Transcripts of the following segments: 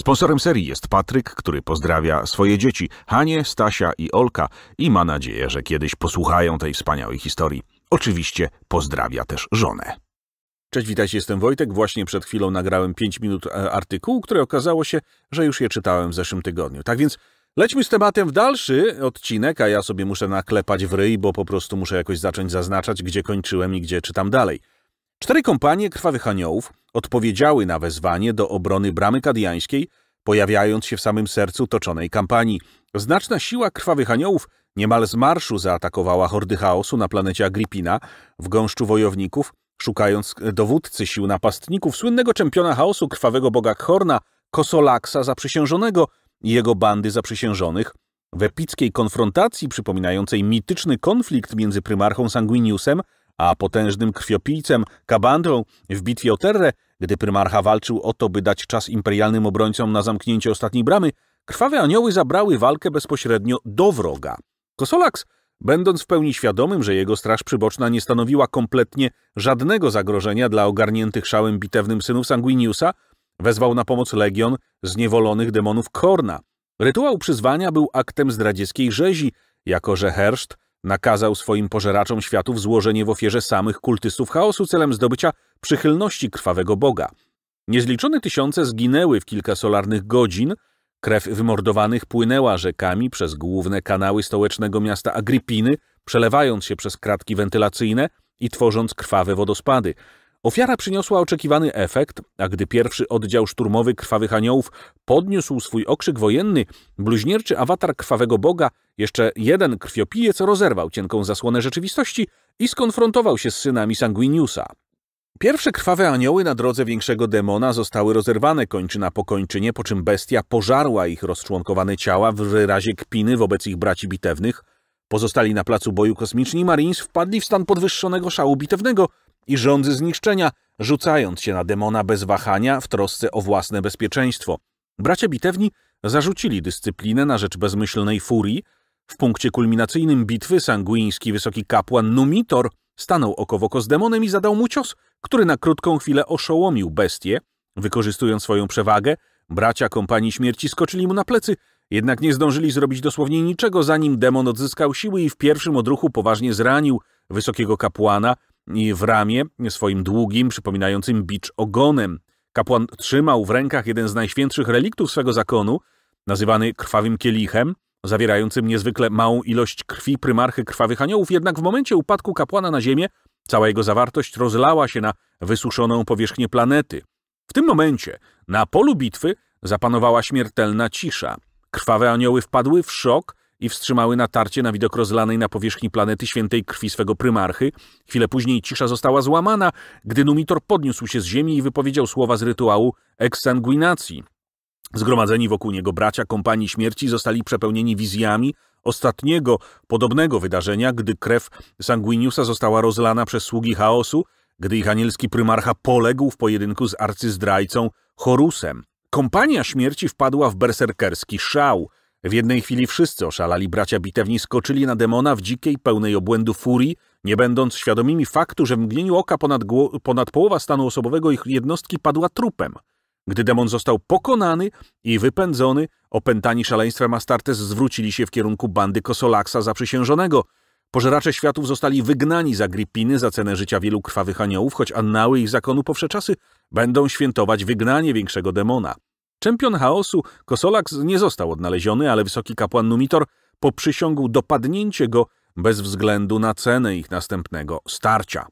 Sponsorem serii jest Patryk, który pozdrawia swoje dzieci, Hanie, Stasia i Olka i ma nadzieję, że kiedyś posłuchają tej wspaniałej historii. Oczywiście pozdrawia też żonę. Cześć, witajcie, jestem Wojtek. Właśnie przed chwilą nagrałem 5 minut e, artykułu, które okazało się, że już je czytałem w zeszłym tygodniu. Tak więc lećmy z tematem w dalszy odcinek, a ja sobie muszę naklepać w ryj, bo po prostu muszę jakoś zacząć zaznaczać, gdzie kończyłem i gdzie czytam dalej. Cztery kompanie krwawych aniołów odpowiedziały na wezwanie do obrony bramy kadiańskiej, pojawiając się w samym sercu toczonej kampanii. Znaczna siła krwawych aniołów niemal z marszu zaatakowała hordy chaosu na planecie Agrippina w gąszczu wojowników, szukając dowódcy sił napastników, słynnego czempiona chaosu krwawego boga Khorna, Kosolaksa zaprzysiężonego i jego bandy zaprzysiężonych, w epickiej konfrontacji przypominającej mityczny konflikt między prymarchą Sanguiniusem a potężnym krwiopijcem Kabandrą w bitwie o Terre gdy prymarcha walczył o to, by dać czas imperialnym obrońcom na zamknięcie ostatniej bramy, krwawe anioły zabrały walkę bezpośrednio do wroga. Kosolaks, będąc w pełni świadomym, że jego straż przyboczna nie stanowiła kompletnie żadnego zagrożenia dla ogarniętych szałem bitewnym synów Sanguiniusa, wezwał na pomoc legion zniewolonych demonów Korna. Rytuał przyzwania był aktem zdradzieckiej rzezi, jako że Herszt Nakazał swoim pożeraczom światów złożenie w ofierze samych kultystów chaosu celem zdobycia przychylności krwawego boga. Niezliczone tysiące zginęły w kilka solarnych godzin, krew wymordowanych płynęła rzekami przez główne kanały stołecznego miasta Agrippiny, przelewając się przez kratki wentylacyjne i tworząc krwawe wodospady. Ofiara przyniosła oczekiwany efekt, a gdy pierwszy oddział szturmowy krwawych aniołów podniósł swój okrzyk wojenny, bluźnierczy awatar krwawego boga, jeszcze jeden krwiopijec rozerwał cienką zasłonę rzeczywistości i skonfrontował się z synami Sanguiniusa. Pierwsze krwawe anioły na drodze większego demona zostały rozerwane kończyna po kończynie, po czym bestia pożarła ich rozczłonkowane ciała w wyrazie kpiny wobec ich braci bitewnych. Pozostali na placu boju kosmiczni Marines wpadli w stan podwyższonego szału bitewnego i rządzy zniszczenia, rzucając się na demona bez wahania w trosce o własne bezpieczeństwo – Bracia bitewni zarzucili dyscyplinę na rzecz bezmyślnej furii. W punkcie kulminacyjnym bitwy sanguiński wysoki kapłan Numitor stanął oko w oko z demonem i zadał mu cios, który na krótką chwilę oszołomił bestię. Wykorzystując swoją przewagę, bracia kompanii śmierci skoczyli mu na plecy, jednak nie zdążyli zrobić dosłownie niczego, zanim demon odzyskał siły i w pierwszym odruchu poważnie zranił wysokiego kapłana w ramię swoim długim, przypominającym bicz ogonem. Kapłan trzymał w rękach jeden z najświętszych reliktów swego zakonu, nazywany krwawym kielichem, zawierającym niezwykle małą ilość krwi prymarchy krwawych aniołów, jednak w momencie upadku kapłana na ziemię cała jego zawartość rozlała się na wysuszoną powierzchnię planety. W tym momencie na polu bitwy zapanowała śmiertelna cisza. Krwawe anioły wpadły w szok i wstrzymały natarcie na widok rozlanej na powierzchni planety świętej krwi swego prymarchy. Chwilę później cisza została złamana, gdy Numitor podniósł się z ziemi i wypowiedział słowa z rytuału eksanguinacji. Zgromadzeni wokół niego bracia kompanii śmierci zostali przepełnieni wizjami ostatniego, podobnego wydarzenia, gdy krew Sanguiniusa została rozlana przez sługi chaosu, gdy ich anielski prymarcha poległ w pojedynku z arcyzdrajcą Horusem. Kompania śmierci wpadła w berserkerski szał – w jednej chwili wszyscy oszalali bracia bitewni skoczyli na demona w dzikiej, pełnej obłędu furii, nie będąc świadomymi faktu, że w mgnieniu oka ponad, ponad połowa stanu osobowego ich jednostki padła trupem. Gdy demon został pokonany i wypędzony, opętani szaleństwem Astartes zwrócili się w kierunku bandy Kosolaksa zaprzysiężonego. Pożeracze światów zostali wygnani za Gripiny za cenę życia wielu krwawych aniołów, choć annały ich zakonu powsze czasy będą świętować wygnanie większego demona. Czempion chaosu Kosolaks nie został odnaleziony, ale wysoki kapłan Numitor poprzysiągł dopadnięcie go bez względu na cenę ich następnego starcia.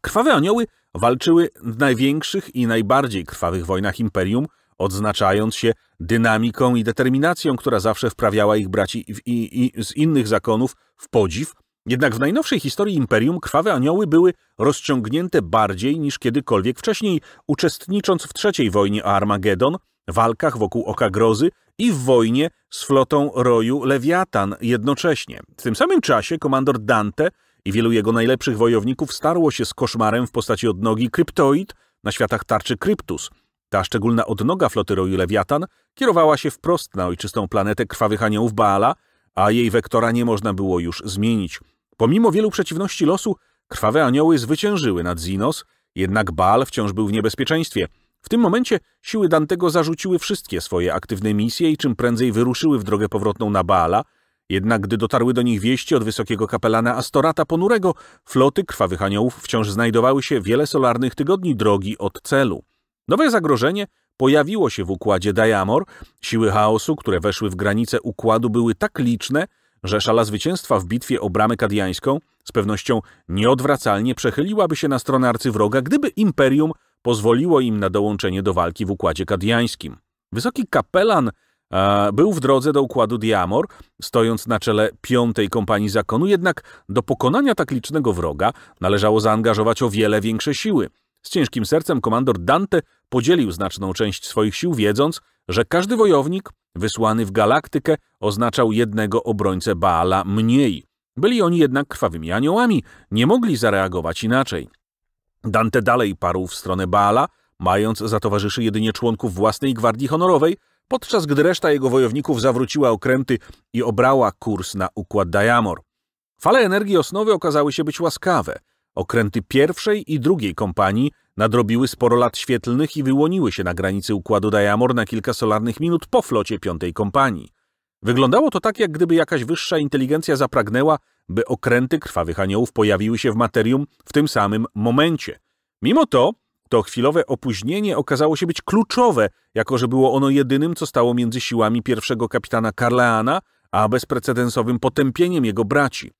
Krwawe anioły walczyły w największych i najbardziej krwawych wojnach Imperium, odznaczając się dynamiką i determinacją, która zawsze wprawiała ich braci w, i, i z innych zakonów w podziw – jednak w najnowszej historii Imperium krwawe anioły były rozciągnięte bardziej niż kiedykolwiek wcześniej, uczestnicząc w III wojnie o Armagedon, walkach wokół Oka Grozy i w wojnie z flotą roju Lewiatan jednocześnie. W tym samym czasie komandor Dante i wielu jego najlepszych wojowników starło się z koszmarem w postaci odnogi Kryptoid na światach tarczy Kryptus. Ta szczególna odnoga floty roju Lewiatan kierowała się wprost na ojczystą planetę krwawych aniołów Baala, a jej wektora nie można było już zmienić. Pomimo wielu przeciwności losu, krwawe anioły zwyciężyły nad Zinos, jednak Baal wciąż był w niebezpieczeństwie. W tym momencie siły Dantego zarzuciły wszystkie swoje aktywne misje i czym prędzej wyruszyły w drogę powrotną na Baala, jednak gdy dotarły do nich wieści od wysokiego kapelana Astorata Ponurego, floty krwawych aniołów wciąż znajdowały się wiele solarnych tygodni drogi od celu. Nowe zagrożenie pojawiło się w układzie Diamor. Siły chaosu, które weszły w granice układu były tak liczne, że szala zwycięstwa w bitwie o bramę kadiańską z pewnością nieodwracalnie przechyliłaby się na stronę arcywroga, gdyby imperium pozwoliło im na dołączenie do walki w układzie kadiańskim. Wysoki kapelan e, był w drodze do układu Diamor, stojąc na czele piątej kompanii zakonu, jednak do pokonania tak licznego wroga należało zaangażować o wiele większe siły. Z ciężkim sercem komandor Dante podzielił znaczną część swoich sił, wiedząc, że każdy wojownik wysłany w galaktykę oznaczał jednego obrońcę Baala mniej. Byli oni jednak krwawymi aniołami, nie mogli zareagować inaczej. Dante dalej parł w stronę Baala, mając za towarzyszy jedynie członków własnej gwardii honorowej, podczas gdy reszta jego wojowników zawróciła okręty i obrała kurs na układ Dajamor. Fale energii osnowy okazały się być łaskawe. Okręty pierwszej i drugiej kompanii nadrobiły sporo lat świetlnych i wyłoniły się na granicy układu Diamor na kilka solarnych minut po flocie piątej kompanii. Wyglądało to tak, jak gdyby jakaś wyższa inteligencja zapragnęła, by okręty krwawych aniołów pojawiły się w materium w tym samym momencie. Mimo to, to chwilowe opóźnienie okazało się być kluczowe, jako że było ono jedynym, co stało między siłami pierwszego kapitana Carleana, a bezprecedensowym potępieniem jego braci.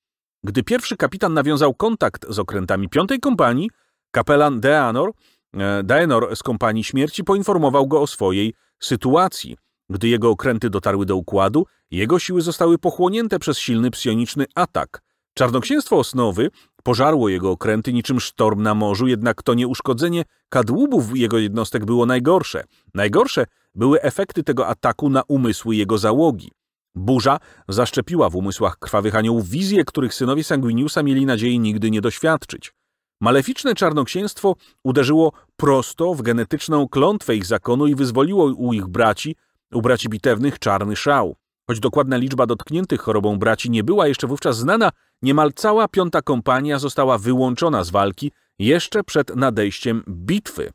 Gdy pierwszy kapitan nawiązał kontakt z okrętami piątej kompanii, Kapelan e, Deanor, z Kompanii Śmierci poinformował go o swojej sytuacji. Gdy jego okręty dotarły do układu, jego siły zostały pochłonięte przez silny psioniczny atak. Czarnoksięstwo Osnowy pożarło jego okręty niczym sztorm na morzu, jednak to nieuszkodzenie kadłubów jego jednostek było najgorsze. Najgorsze były efekty tego ataku na umysły jego załogi. Burza zaszczepiła w umysłach krwawych aniołów wizje, których synowie Sanguiniusa mieli nadzieję nigdy nie doświadczyć. Maleficzne czarnoksięstwo uderzyło prosto w genetyczną klątwę ich zakonu i wyzwoliło u ich braci, u braci bitewnych, czarny szał. Choć dokładna liczba dotkniętych chorobą braci nie była jeszcze wówczas znana, niemal cała piąta kompania została wyłączona z walki jeszcze przed nadejściem bitwy.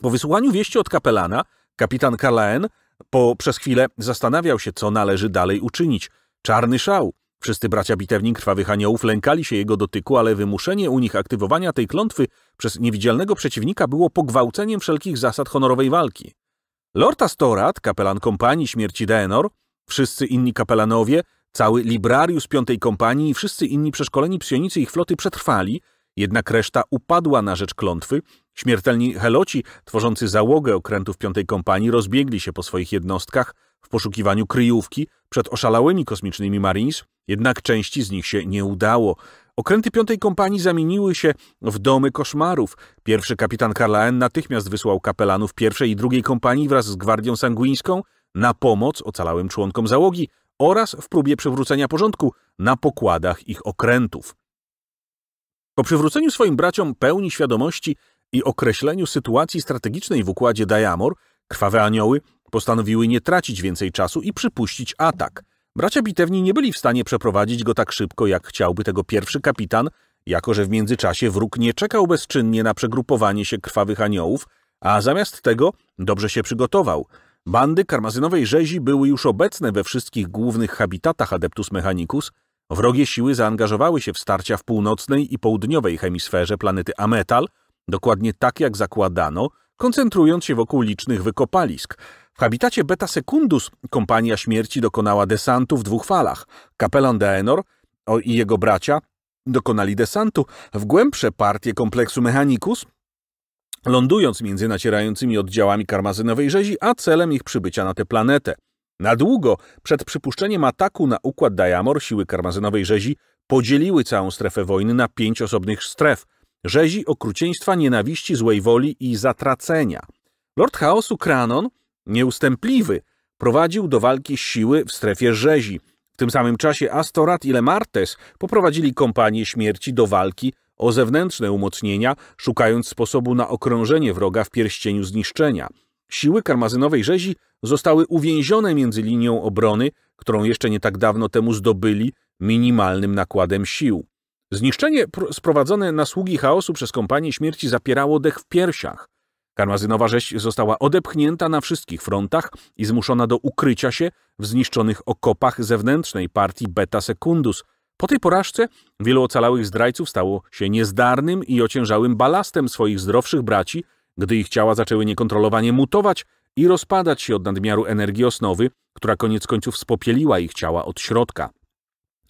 Po wysłuchaniu wieści od kapelana, kapitan Carlaen po przez chwilę zastanawiał się, co należy dalej uczynić. Czarny szał Wszyscy bracia bitewni krwawych aniołów lękali się jego dotyku, ale wymuszenie u nich aktywowania tej klątwy przez niewidzialnego przeciwnika było pogwałceniem wszelkich zasad honorowej walki. Lord Astorat, kapelan kompanii śmierci Denor, wszyscy inni kapelanowie, cały librarius piątej kompanii i wszyscy inni przeszkoleni psionicy ich floty przetrwali, jednak reszta upadła na rzecz klątwy. Śmiertelni heloci, tworzący załogę okrętów piątej kompanii, rozbiegli się po swoich jednostkach – w poszukiwaniu kryjówki przed oszalałymi kosmicznymi Marines, jednak części z nich się nie udało. Okręty piątej kompanii zamieniły się w domy koszmarów. Pierwszy kapitan Carlaen natychmiast wysłał kapelanów pierwszej i drugiej kompanii wraz z Gwardią Sanguińską na pomoc ocalałym członkom załogi oraz w próbie przywrócenia porządku na pokładach ich okrętów. Po przywróceniu swoim braciom pełni świadomości i określeniu sytuacji strategicznej w układzie Dajamor, krwawe anioły Postanowiły nie tracić więcej czasu i przypuścić atak. Bracia bitewni nie byli w stanie przeprowadzić go tak szybko, jak chciałby tego pierwszy kapitan, jako że w międzyczasie wróg nie czekał bezczynnie na przegrupowanie się krwawych aniołów, a zamiast tego dobrze się przygotował. Bandy karmazynowej rzezi były już obecne we wszystkich głównych habitatach Adeptus Mechanicus, Wrogie siły zaangażowały się w starcia w północnej i południowej hemisferze planety Ametal, dokładnie tak jak zakładano, koncentrując się wokół licznych wykopalisk – w habitacie Beta Secundus kompania śmierci dokonała desantu w dwóch falach. Kapelan Daenor i jego bracia dokonali desantu w głębsze partie kompleksu Mechanicus, lądując między nacierającymi oddziałami karmazynowej rzezi, a celem ich przybycia na tę planetę. Na długo przed przypuszczeniem ataku na układ Diamor siły karmazynowej rzezi podzieliły całą strefę wojny na pięć osobnych stref. Rzezi, okrucieństwa, nienawiści, złej woli i zatracenia. Lord Chaosu Kranon Nieustępliwy prowadził do walki siły w strefie rzezi. W tym samym czasie Astorat i Lemartes poprowadzili kompanię śmierci do walki o zewnętrzne umocnienia, szukając sposobu na okrążenie wroga w pierścieniu zniszczenia. Siły karmazynowej rzezi zostały uwięzione między linią obrony, którą jeszcze nie tak dawno temu zdobyli minimalnym nakładem sił. Zniszczenie sprowadzone na sługi chaosu przez kompanię śmierci zapierało dech w piersiach. Karmazynowa rzeź została odepchnięta na wszystkich frontach i zmuszona do ukrycia się w zniszczonych okopach zewnętrznej partii Beta Secundus. Po tej porażce wielu ocalałych zdrajców stało się niezdarnym i ociężałym balastem swoich zdrowszych braci, gdy ich ciała zaczęły niekontrolowanie mutować i rozpadać się od nadmiaru energii osnowy, która koniec końców spopieliła ich ciała od środka.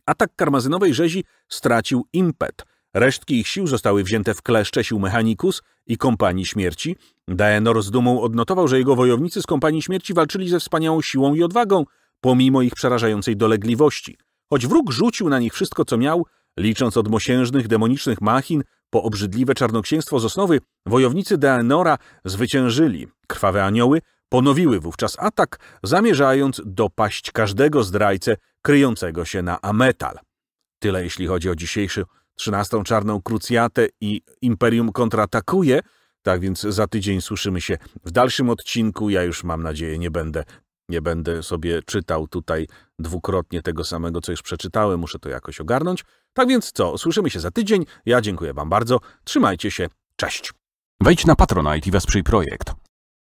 Atak karmazynowej rzezi stracił impet – Resztki ich sił zostały wzięte w kleszcze sił Mechanicus i Kompanii Śmierci. Daenor z dumą odnotował, że jego wojownicy z Kompanii Śmierci walczyli ze wspaniałą siłą i odwagą, pomimo ich przerażającej dolegliwości. Choć wróg rzucił na nich wszystko, co miał, licząc od mosiężnych, demonicznych machin po obrzydliwe czarnoksięstwo z osnowy, wojownicy Daenora zwyciężyli. Krwawe anioły ponowiły wówczas atak, zamierzając dopaść każdego zdrajcę kryjącego się na Ametal. Tyle jeśli chodzi o dzisiejszy 13 Czarną Krucjatę i Imperium kontratakuje. Tak więc za tydzień słyszymy się w dalszym odcinku. Ja już mam nadzieję nie będę nie będę sobie czytał tutaj dwukrotnie tego samego, co już przeczytałem, muszę to jakoś ogarnąć. Tak więc co, słyszymy się za tydzień. Ja dziękuję Wam bardzo, trzymajcie się, cześć. Wejdź na Patronite i wesprzyj projekt.